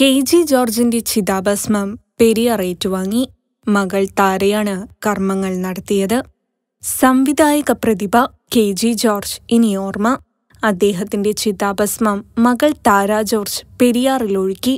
K G ജോർജിന്റെ ചിതാഭസ്മം പെരിയാർ ഏറ്റുവാങ്ങി മകൾ താരയാണ് കർമ്മങ്ങൾ നടത്തിയത് സംവിധായക പ്രതിഭ കെ ജി ജോർജ് ഇനി ഓർമ്മ അദ്ദേഹത്തിന്റെ ചിതാഭസ്മം മകൾ താര ജോർജ് പെരിയാറിൽ ഒഴുക്കി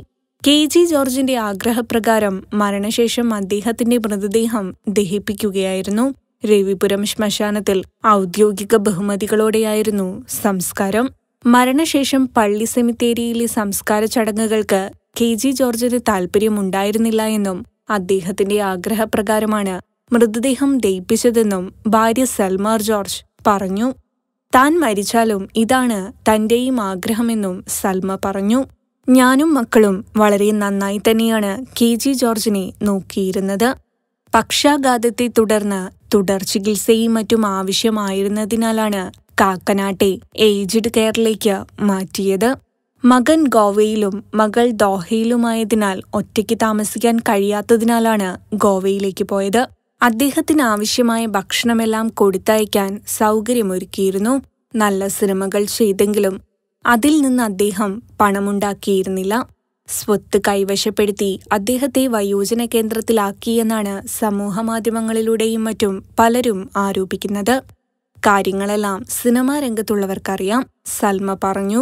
കെ ജി ജോർജിന്റെ ആഗ്രഹപ്രകാരം മരണശേഷം അദ്ദേഹത്തിന്റെ മൃതദേഹം ദഹിപ്പിക്കുകയായിരുന്നു രവിപുരം ശ്മശാനത്തിൽ ഔദ്യോഗിക ബഹുമതികളോടെയായിരുന്നു സംസ്കാരം മരണശേഷം പള്ളി സെമിത്തേരിയിലെ സംസ്കാര ചടങ്ങുകൾക്ക് കെ ജി ജോർജിന് താൽപ്പര്യമുണ്ടായിരുന്നില്ല എന്നും അദ്ദേഹത്തിന്റെ ആഗ്രഹപ്രകാരമാണ് മൃതദേഹം ദയിപ്പിച്ചതെന്നും ഭാര്യ സൽമാർ ജോർജ് പറഞ്ഞു താൻ മരിച്ചാലും ഇതാണ് തന്റെയും ആഗ്രഹമെന്നും സൽമ പറഞ്ഞു ഞാനും മക്കളും വളരെ നന്നായി തന്നെയാണ് കെ ജി ജോർജിനെ നോക്കിയിരുന്നത് പക്ഷാഘാതത്തെ തുടർന്ന് തുടർ ചികിത്സയും മറ്റും ആവശ്യമായിരുന്നതിനാലാണ് കാക്കനാട്ടെ ഏജ്ഡ് കെയറിലേക്ക് മാറ്റിയത് മകൻ ഗോവയിലും മകൾ ദോഹയിലുമായതിനാൽ ഒറ്റയ്ക്ക് താമസിക്കാൻ കഴിയാത്തതിനാലാണ് ഗോവയിലേക്ക് പോയത് അദ്ദേഹത്തിന് ആവശ്യമായ ഭക്ഷണമെല്ലാം കൊടുത്തയക്കാൻ സൗകര്യമൊരുക്കിയിരുന്നു നല്ല സിനിമകൾ ചെയ്തെങ്കിലും അതിൽ നിന്ന് അദ്ദേഹം പണമുണ്ടാക്കിയിരുന്നില്ല സ്വത്ത് കൈവശപ്പെടുത്തി അദ്ദേഹത്തെ വയോജന കേന്ദ്രത്തിലാക്കിയെന്നാണ് സമൂഹമാധ്യമങ്ങളിലൂടെയും മറ്റും പലരും ആരോപിക്കുന്നത് കാര്യങ്ങളെല്ലാം സിനിമാ രംഗത്തുള്ളവർക്കറിയാം സൽമ പറഞ്ഞു